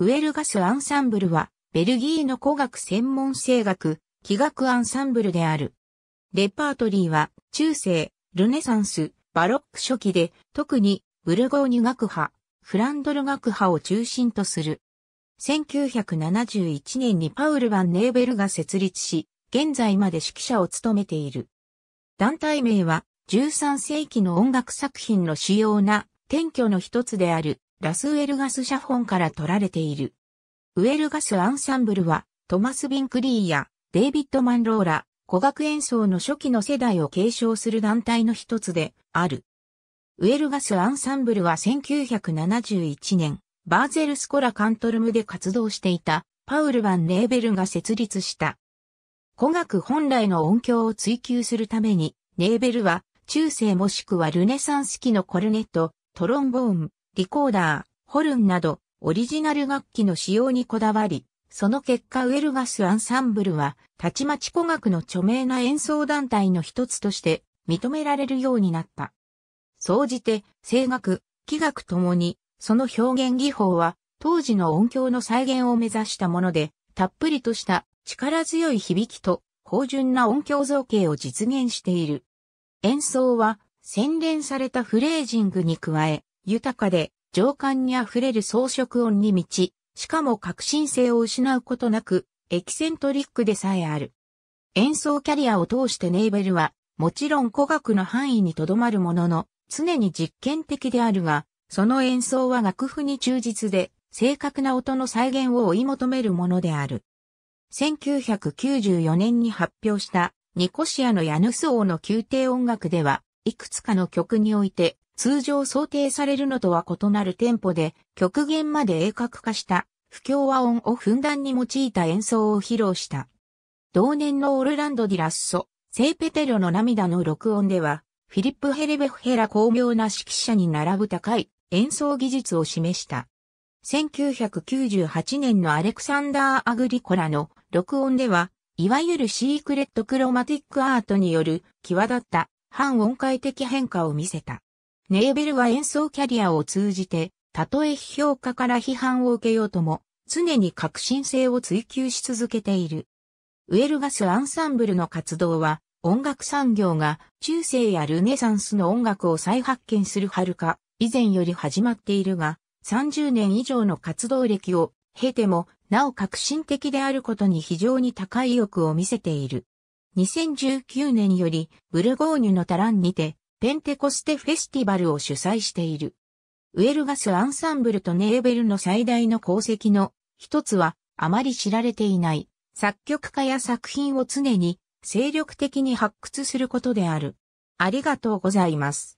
ウェルガス・アンサンブルは、ベルギーの古学専門声楽、器楽アンサンブルである。レパートリーは、中世、ルネサンス、バロック初期で、特に、ブルゴーニュ学派、フランドル学派を中心とする。1971年にパウル・バン・ネーベルが設立し、現在まで指揮者を務めている。団体名は、13世紀の音楽作品の主要な、転居の一つである、ラスウェルガス写本から取られている。ウェルガスアンサンブルは、トマス・ビンクリーやデイビッド・マンローラ、古学演奏の初期の世代を継承する団体の一つである。ウェルガスアンサンブルは1971年、バーゼルスコラカントルムで活動していたパウル・バン・ネーベルが設立した。古学本来の音響を追求するために、ネーベルは中世もしくはルネサンス期のコルネット、トロンボーン、リコーダー、ホルンなど、オリジナル楽器の使用にこだわり、その結果ウェルガスアンサンブルは、たちまち古楽の著名な演奏団体の一つとして認められるようになった。総じて、声楽、器楽ともに、その表現技法は、当時の音響の再現を目指したもので、たっぷりとした力強い響きと芳醇な音響造形を実現している。演奏は洗練されたフレージングに加え、豊かで情感に溢れる装飾音に満ち、しかも革新性を失うことなく、エキセントリックでさえある。演奏キャリアを通してネイベルは、もちろん古学の範囲にとどまるものの、常に実験的であるが、その演奏は楽譜に忠実で、正確な音の再現を追い求めるものである。1994年に発表したニコシアのヤヌス王の宮廷音楽では、いくつかの曲において通常想定されるのとは異なるテンポで極限まで鋭角化した不協和音をふんだんに用いた演奏を披露した。同年のオルランド・ディ・ラッソ、セイ・ペテロの涙の録音では、フィリップ・ヘレベフヘラ巧妙な指揮者に並ぶ高い演奏技術を示した。1998年のアレクサンダー・アグリコラの録音では、いわゆるシークレットクロマティックアートによる際立った半音階的変化を見せた。ネーベルは演奏キャリアを通じて、たとえ批評家から批判を受けようとも、常に革新性を追求し続けている。ウェルガスアンサンブルの活動は、音楽産業が中世やルネサンスの音楽を再発見するはるか、以前より始まっているが、30年以上の活動歴を経ても、なお革新的であることに非常に高い意欲を見せている。2019年より、ブルゴーニュのタランにて、ペンテコステフェスティバルを主催している。ウェルガスアンサンブルとネーベルの最大の功績の一つはあまり知られていない作曲家や作品を常に精力的に発掘することである。ありがとうございます。